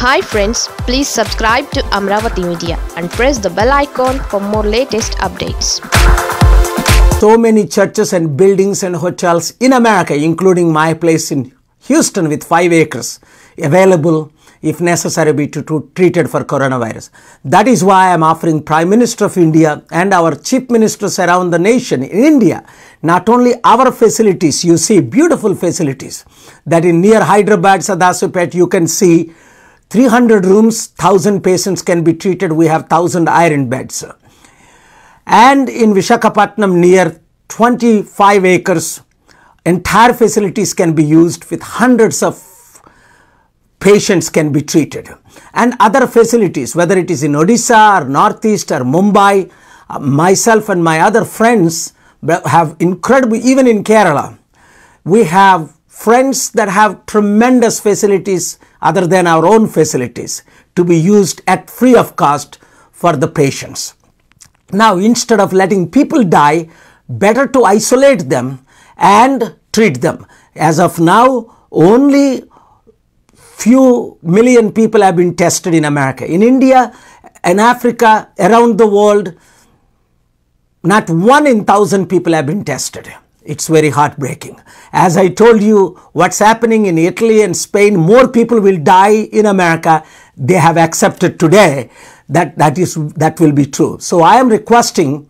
Hi friends, please subscribe to Amravati Media and press the bell icon for more latest updates. So many churches and buildings and hotels in America, including my place in Houston with 5 acres, available if necessary be to, to treated for coronavirus. That is why I am offering Prime Minister of India and our chief ministers around the nation in India, not only our facilities, you see beautiful facilities that in near Hyderabad, Sadasupet, you can see 300 rooms, 1000 patients can be treated. We have 1000 iron beds. And in Vishakhapatnam, near 25 acres, entire facilities can be used with hundreds of patients can be treated. And other facilities, whether it is in Odisha or Northeast or Mumbai, uh, myself and my other friends have incredible, even in Kerala, we have friends that have tremendous facilities other than our own facilities to be used at free of cost for the patients. Now, instead of letting people die, better to isolate them and treat them. As of now, only few million people have been tested in America. In India, in Africa, around the world, not one in thousand people have been tested. It's very heartbreaking. As I told you, what's happening in Italy and Spain, more people will die in America. They have accepted today that that is that will be true. So I am requesting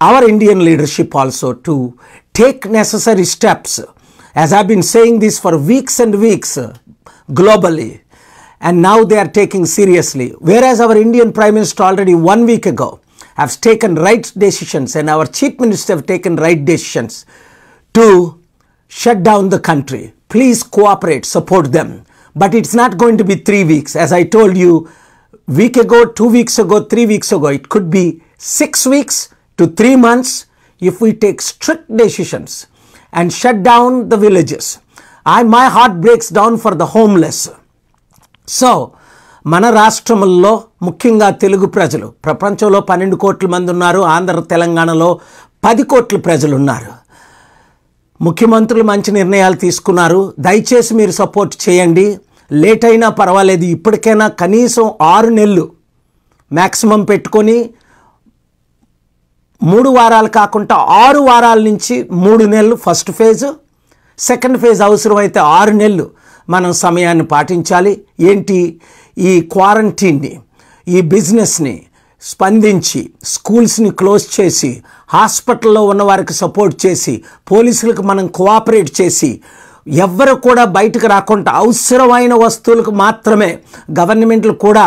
our Indian leadership also to take necessary steps. As I've been saying this for weeks and weeks globally, and now they are taking seriously. Whereas our Indian Prime Minister already one week ago have taken right decisions and our chief minister have taken right decisions to shut down the country. Please cooperate, support them. But it's not going to be three weeks. As I told you, week ago, two weeks ago, three weeks ago, it could be six weeks to three months if we take strict decisions and shut down the villages. I, my heart breaks down for the homeless. So మన రాష్ట్రముల్లో ముఖ్యంగా తెలుగు ప్రజలు ప్రపంచంలో పన్నెండు కోట్ల మంది ఉన్నారు ఆంధ్ర తెలంగాణలో పది కోట్ల ప్రజలు ఉన్నారు ముఖ్యమంత్రులు మంచి నిర్ణయాలు తీసుకున్నారు దయచేసి మీరు సపోర్ట్ చేయండి లేట్ అయినా పర్వాలేదు ఇప్పటికైనా కనీసం ఆరు నెలలు మ్యాక్సిమం పెట్టుకొని మూడు వారాలు కాకుండా ఆరు వారాల నుంచి మూడు నెలలు ఫస్ట్ ఫేజ్ సెకండ్ ఫేజ్ అవసరమైతే ఆరు నెలలు మనం సమయాన్ని పాటించాలి ఏంటి ఈ క్వారంటీన్ని ఈ బిజినెస్ని స్పందించి స్కూల్స్ని క్లోజ్ చేసి హాస్పిటల్లో ఉన్నవారికి సపోర్ట్ చేసి పోలీసులకు మనం కోఆపరేట్ చేసి ఎవ్వరు కూడా బయటకు రాకుండా అవసరమైన వస్తువులకు మాత్రమే గవర్నమెంట్లు కూడా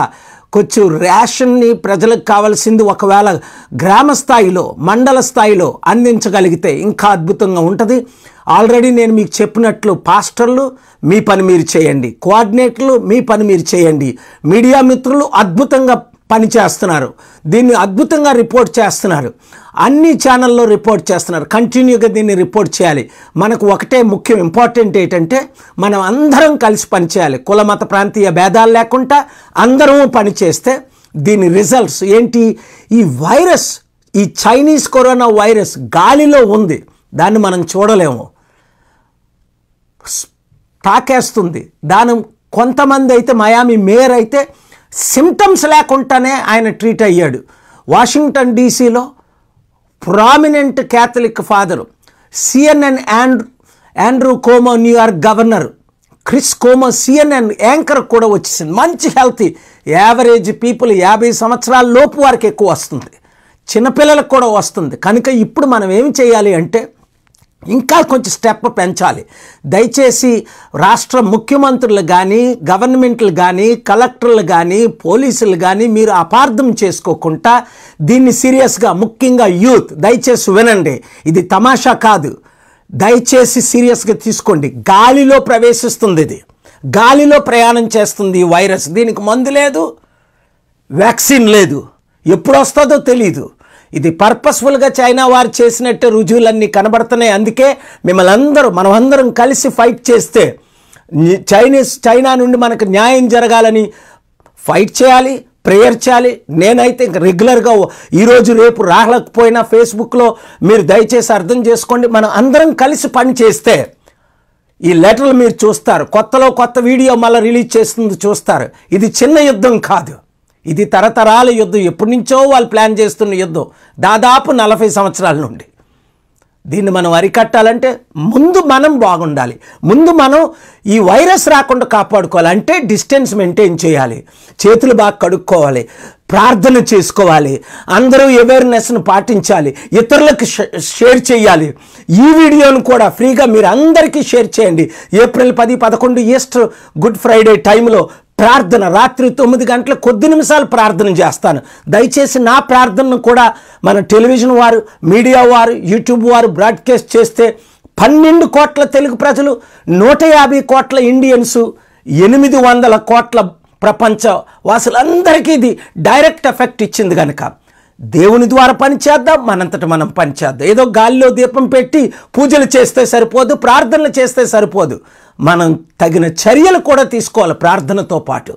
కొంచెం ర్యాషన్ని ప్రజలకు కావాల్సింది ఒకవేళ గ్రామ స్థాయిలో మండల స్థాయిలో అందించగలిగితే ఇంకా అద్భుతంగా ఉంటుంది ఆల్రెడీ నేను మీకు చెప్పినట్లు పాస్టర్లు మీ పని మీరు చేయండి కోఆర్డినేటర్లు మీ పని మీరు చేయండి మీడియా మిత్రులు అద్భుతంగా పని చేస్తున్నారు దీన్ని అద్భుతంగా రిపోర్ట్ చేస్తున్నారు అన్ని ఛానల్లో రిపోర్ట్ చేస్తున్నారు కంటిన్యూగా దీన్ని రిపోర్ట్ చేయాలి మనకు ఒకటే ముఖ్యం ఇంపార్టెంట్ ఏంటంటే మనం అందరం కలిసి పనిచేయాలి కుల మత ప్రాంతీయ భేదాలు లేకుండా అందరము పనిచేస్తే దీని రిజల్ట్స్ ఏంటి ఈ వైరస్ ఈ చైనీస్ కరోనా వైరస్ గాలిలో ఉంది దాన్ని మనం చూడలేము తాకేస్తుంది దాని కొంతమంది అయితే మయామి మేయర్ అయితే సిమ్టమ్స్ లేకుండానే ఆయన ట్రీట్ అయ్యాడు వాషింగ్టన్ డీసీలో prominent Catholic father CNN and Andrew Cuomo New York governor Chris Cuomo CNN anchor కూడా వచ్చేసింది మంచి హెల్తీ యావరేజ్ పీపుల్ యాభై సంవత్సరాల లోపు వారికి ఎక్కువ వస్తుంది చిన్నపిల్లలకు కూడా వస్తుంది కనుక ఇప్పుడు మనం ఏమి చేయాలి అంటే ఇంకా కొంచెం స్టెప్ పెంచాలి దయచేసి రాష్ట్ర ముఖ్యమంత్రులు కానీ గవర్నమెంట్లు కానీ కలెక్టర్లు కానీ పోలీసులు కానీ మీరు అపార్థం చేసుకోకుండా దీన్ని సీరియస్గా ముఖ్యంగా యూత్ దయచేసి వినండి ఇది తమాషా కాదు దయచేసి సీరియస్గా తీసుకోండి గాలిలో ప్రవేశిస్తుంది ఇది గాలిలో ప్రయాణం చేస్తుంది ఈ వైరస్ దీనికి మందు లేదు వ్యాక్సిన్ లేదు ఎప్పుడు వస్తుందో తెలియదు ఇది పర్పస్ఫుల్గా చైనా వారు చేసినట్టు రుజువులన్నీ కనబడుతున్నాయి అందుకే మిమ్మల్ని అందరూ మనం అందరం కలిసి ఫైట్ చేస్తే చైనీస్ చైనా నుండి మనకు న్యాయం జరగాలని ఫైట్ చేయాలి ప్రేయర్ చేయాలి నేనైతే ఇంక రెగ్యులర్గా ఈరోజు రేపు రాహలేకపోయినా ఫేస్బుక్లో మీరు దయచేసి అర్థం చేసుకోండి మనం అందరం కలిసి పని చేస్తే ఈ లెటర్లు మీరు చూస్తారు కొత్తలో కొత్త వీడియో మళ్ళీ రిలీజ్ చేస్తుంది చూస్తారు ఇది చిన్న యుద్ధం కాదు ఇది తరతరాల యుద్ధం ఎప్పటి నుంచో వాళ్ళు ప్లాన్ చేస్తున్న యుద్ధం దాదాపు నలభై సంవత్సరాల నుండి దీన్ని మనం అరికట్టాలంటే ముందు మనం బాగుండాలి ముందు మనం ఈ వైరస్ రాకుండా కాపాడుకోవాలి అంటే డిస్టెన్స్ మెయింటైన్ చేయాలి చేతులు బాగా కడుక్కోవాలి ప్రార్థన చేసుకోవాలి అందరూ అవేర్నెస్ను పాటించాలి ఇతరులకు షేర్ చేయాలి ఈ వీడియోను కూడా ఫ్రీగా మీరు అందరికీ షేర్ చేయండి ఏప్రిల్ పది పదకొండు ఈస్టర్ గుడ్ ఫ్రైడే టైంలో ప్రార్థన రాత్రి తొమ్మిది గంటల కొద్ది నిమిషాలు ప్రార్థన చేస్తాను దయచేసి నా ప్రార్థనను కూడా మన టెలివిజన్ వారు మీడియా వారు యూట్యూబ్ వారు బ్రాడ్కాస్ట్ చేస్తే పన్నెండు కోట్ల తెలుగు ప్రజలు నూట యాభై కోట్ల ఇండియన్స్ ఎనిమిది వందల కోట్ల ప్రపంచ వాసులందరికీ ఇది డైరెక్ట్ ఎఫెక్ట్ ఇచ్చింది కనుక దేవుని ద్వారా పనిచేద్దాం మనంతట మనం పనిచేద్దాం ఏదో గాలిలో దీపం పెట్టి పూజలు చేస్తే సరిపోదు ప్రార్థనలు చేస్తే సరిపోదు మనం తగిన చర్యలు కూడా తీసుకోవాలి ప్రార్థనతో పాటు